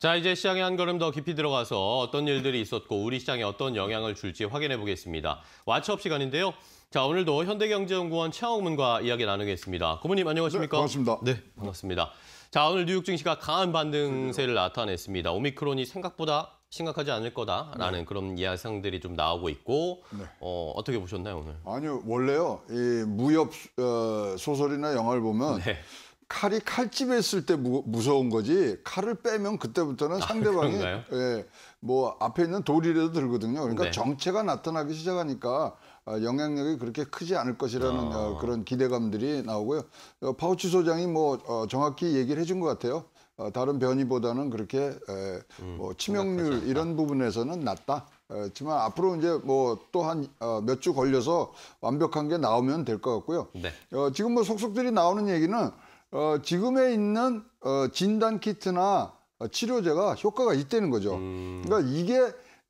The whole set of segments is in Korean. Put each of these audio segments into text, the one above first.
자, 이제 시장에 한 걸음 더 깊이 들어가서 어떤 일들이 있었고 우리 시장에 어떤 영향을 줄지 확인해 보겠습니다. 왓츠업 시간인데요. 자, 오늘도 현대경제연구원 최영 문과 이야기 나누겠습니다. 고문님 안녕하십니까? 네, 반갑습니다. 네, 반갑습니다. 자, 오늘 뉴욕 증시가 강한 반등세를 나타냈습니다. 오미크론이 생각보다 심각하지 않을 거다라는 네. 그런 예상들이 좀 나오고 있고 네. 어, 어떻게 보셨나요 오늘? 아니요 원래요 이 무협 어, 소설이나 영화를 보면 네. 칼이 칼집에 있을 때 무, 무서운 거지 칼을 빼면 그때부터는 아, 상대방이 아, 예, 뭐 앞에 있는 돌이라도 들거든요. 그러니까 네. 정체가 나타나기 시작하니까 아, 영향력이 그렇게 크지 않을 것이라는 아. 어... 그런 기대감들이 나오고요. 어, 파우치 소장이 뭐 어, 정확히 얘기를 해준 것 같아요. 어, 다른 변이보다는 그렇게 음, 뭐 치명률 이런 부분에서는 낮다. 하지만 앞으로 이제 뭐 또 한 몇 주 걸려서 완벽한 게 나오면 될 것 같고요. 네. 지금 뭐 속속들이 나오는 얘기는 어, 지금에 있는 어, 진단 키트나 어, 치료제가 효과가 있다는 거죠. 음. 그러니까 이게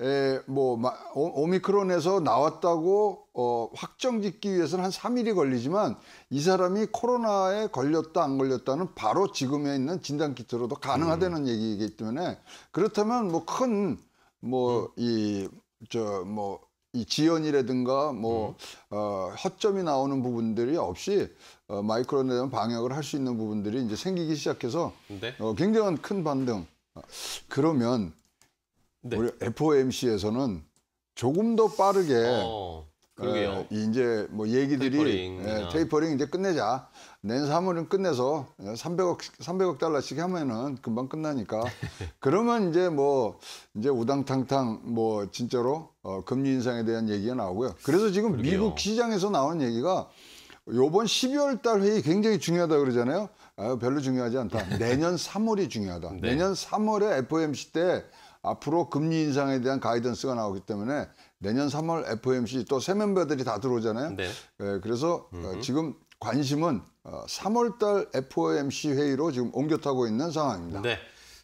에, 뭐 마, 오, 오미크론에서 나왔다고 어, 확정짓기 위해서는 한 3일이 걸리지만 이 사람이 코로나에 걸렸다 안 걸렸다는 바로 지금에 있는 진단 키트로도 가능하다는 음. 얘기이기 때문에 그렇다면 뭐 큰 뭐 이 저뭐 음. 이 지연이라든가 뭐 음. 어, 허점이 나오는 부분들이 없이 어, 마이크론에 대한 방역을 할 수 있는 부분들이 이제 생기기 시작해서 네. 어, 굉장한 큰 반등. 어, 그러면 네. 우리 FOMC에서는 조금 더 빠르게 어. 그러게요. 에, 예, 이제 뭐 얘기들이 테이퍼링, 에, 예, 테이퍼링 이제 끝내자. 낸년3월은 끝내서 300억 300억 달러씩 하면은 금방 끝나니까 그러면 이제 뭐 이제 우당탕탕 뭐 진짜로 어, 금리 인상에 대한 얘기가 나오고요. 그래서 지금 그러게요. 미국 시장에서 나오는 얘기가 요번 12월 달 회의 굉장히 중요하다 그러잖아요. 아, 별로 중요하지 않다. 내년 3월이 중요하다. 네. 내년 3월에 FOMC 때 앞으로 금리 인상에 대한 가이던스가 나오기 때문에 내년 3월 FOMC 또세 멤버들이 다 들어오잖아요. 네. 예, 그래서 어, 지금 관심은 어, 3월달 FOMC 회의로 지금 옮겨 타고 있는 상황입니다. 네.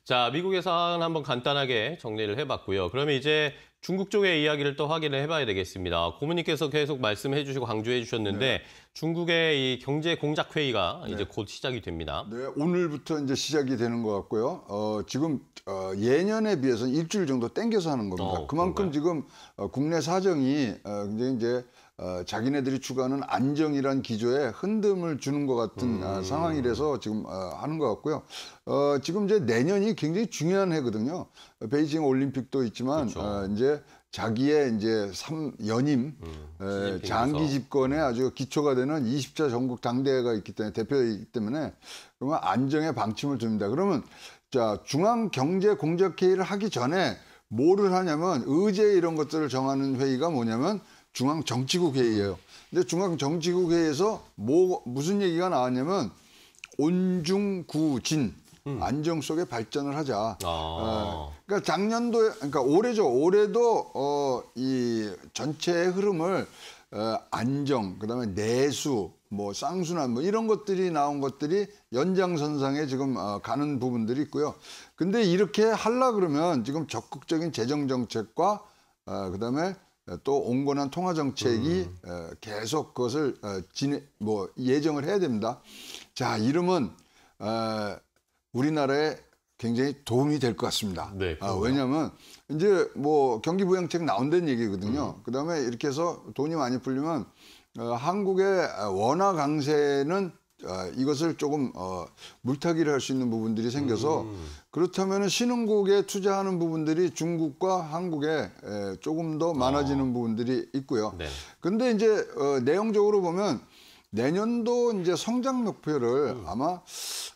자, 미국의 사안 한번 간단하게 정리를 해봤고요. 그러면 이제 중국 쪽의 이야기를 또 확인을 해봐야 되겠습니다. 고모님께서 계속 말씀해 주시고 강조해 주셨는데 네. 중국의 이 경제 공작 회의가 네. 이제 곧 시작이 됩니다. 네, 오늘부터 이제 시작이 되는 것 같고요. 어, 지금 어, 예년에 비해서 일주일 정도 땡겨서 하는 겁니다. 어, 그만큼 그런가요? 지금 어, 국내 사정이 어, 굉장히 이제 어, 자기네들이 추구하는 안정이란 기조에 흔듦을 주는 것 같은 아, 음. 상황이라서 지금 어, 하는 것 같고요. 어, 지금 이제 내년이 굉장히 중요한 해거든요. 베이징 올림픽도 있지만 그렇 어, 이제 자기의 이제 삼 연임 음, 에, 장기 집권에 아주 기초가 되는 20차 전국 당대회가 있기 때문에 대표이기 때문에 그러면 안정의 방침을 둡니다 그러면 자 중앙 경제 공적 회의를 하기 전에 뭐를 하냐면 의제 이런 것들을 정하는 회의가 뭐냐면 중앙 정치국 회의예요. 근데 중앙 정치국 회의에서 뭐 무슨 얘기가 나왔냐면 온중구진 음. 안정 속에 발전을 하자. 아. 어, 그러니까 작년도에 그러니까 올해죠. 올해도 어, 이 전체의 흐름을 어, 안정, 그다음에 내수, 뭐 쌍순환 뭐 이런 것들이 나온 것들이 연장선상에 지금 어, 가는 부분들이 있고요. 근데 이렇게 할라 그러면 지금 적극적인 재정 정책과 어, 그다음에 어, 또 온건한 통화 정책이 음. 어, 계속 그것을 어, 진뭐 예정을 해야 됩니다. 자 이름은 우리나라에 굉장히 도움이 될 것 같습니다. 네, 아, 왜냐하면 이제 뭐 경기 부양책 나온다는 얘기거든요. 음. 그다음에 이렇게 해서 돈이 많이 풀리면 한국의 원화 강세는 아, 이것을 조금 어, 물타기를 할 수 있는 부분들이 생겨서 음. 그렇다면 신흥국에 투자하는 부분들이 중국과 한국에 에, 조금 더 많아지는 어. 부분들이 있고요. 네. 근데 이제 어, 내용적으로 보면 내년도 이제 성장 목표를 음. 아마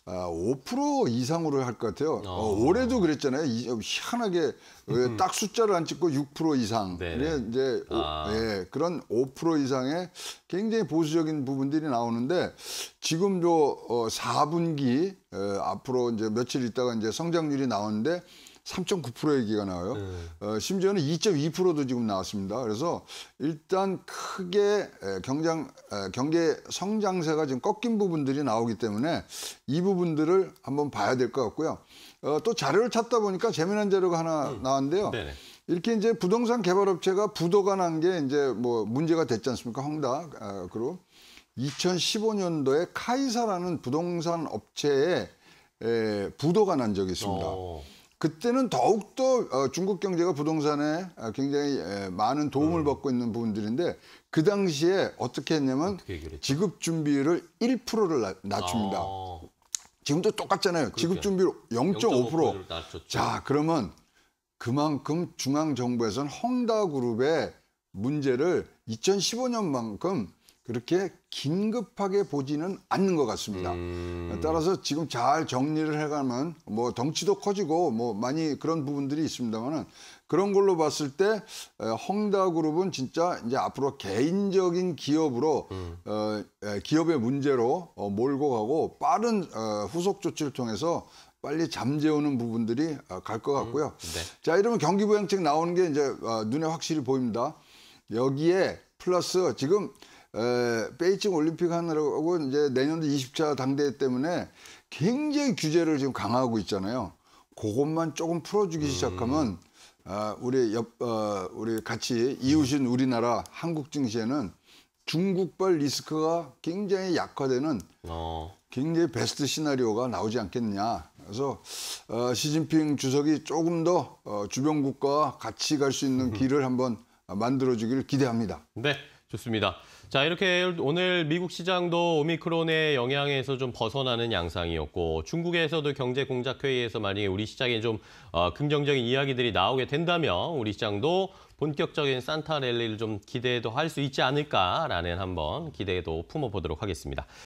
5% 아, 이상으로 할 것 같아요. 어. 어, 올해도 그랬잖아요. 이, 희한하게 음. 딱 숫자를 안 찍고 6% 이상. 네. 이제 아. 예, 그런 5% 이상의 굉장히 보수적인 부분들이 나오는데 지금 도 어, 4분기 에, 앞으로 이제 며칠 있다가 이제 성장률이 나오는데 3.9%의 얘기가 나와요. 네. 어, 심지어는 2.2%도 지금 나왔습니다. 그래서 일단 크게 경장, 경제 성장세가 지금 꺾인 부분들이 나오기 때문에 이 부분들을 한번 봐야 될 것 같고요. 어, 또 자료를 찾다 보니까 재미난 자료가 하나 음. 나왔는데요. 네네. 네. 이렇게 이제 부동산 개발업체가 부도가 난 게 이제 뭐 문제가 됐지 않습니까? 헝다 어, 아, 그리고 2015년도에 카이사라는 부동산 업체에 에, 부도가 난 적이 있습니다. 오. 어. 그때는 더욱더 어, 중국 경제가 부동산에 어, 굉장히 많은 도움을 음. 받고 있는 부분들인데 그 당시에 어떻게 했냐면 어떻게 지급 준비율을 1%를 낮춥니다. 아. 지금도 똑같잖아요. 그렇죠. 지급 준비율 0.5%. 자, 그러면 그만큼 중앙 정부에서는 헝다 그룹의 문제를 2015년만큼 그렇게 긴급하게 보지는 않는 것 같습니다. 음... 따라서 지금 잘 정리를 해가면 뭐 덩치도 커지고 뭐 많이 그런 부분들이 있습니다만은 그런 걸로 봤을 때 헝다그룹은 진짜 이제 앞으로 개인적인 기업으로 음. 어, 기업의 문제로 어, 몰고 가고 빠른 어, 후속 조치를 통해서 빨리 잠재우는 부분들이 어, 갈것 같고요. 음, 네. 자 이러면 경기 부양책 나오는 게 이제 어, 눈에 확실히 보입니다. 여기에 플러스 지금 베이징 올림픽 하느라고 이제 내년도 20차 당대회 때문에 굉장히 규제를 지금 강화하고 있잖아요. 그것만 조금 풀어주기 음. 시작하면 아, 우리 옆, 어, 우리 같이 이웃인 우리나라 한국 증시에는 중국발 리스크가 굉장히 약화되는 어. 굉장히 베스트 시나리오가 나오지 않겠냐. 그래서 어, 시진핑 주석이 조금 더 어, 주변국과 같이 갈 수 있는 길을 한번 만들어주기를 기대합니다. 네, 좋습니다. 자, 이렇게 오늘 미국 시장도 오미크론의 영향에서 좀 벗어나는 양상이었고 중국에서도 경제 공작 회의에서 만약에 우리 시장에 좀 어, 긍정적인 이야기들이 나오게 된다면 우리 시장도 본격적인 산타 랠리를 좀 기대도 할 수 있지 않을까라는 한번 기대도 품어보도록 하겠습니다.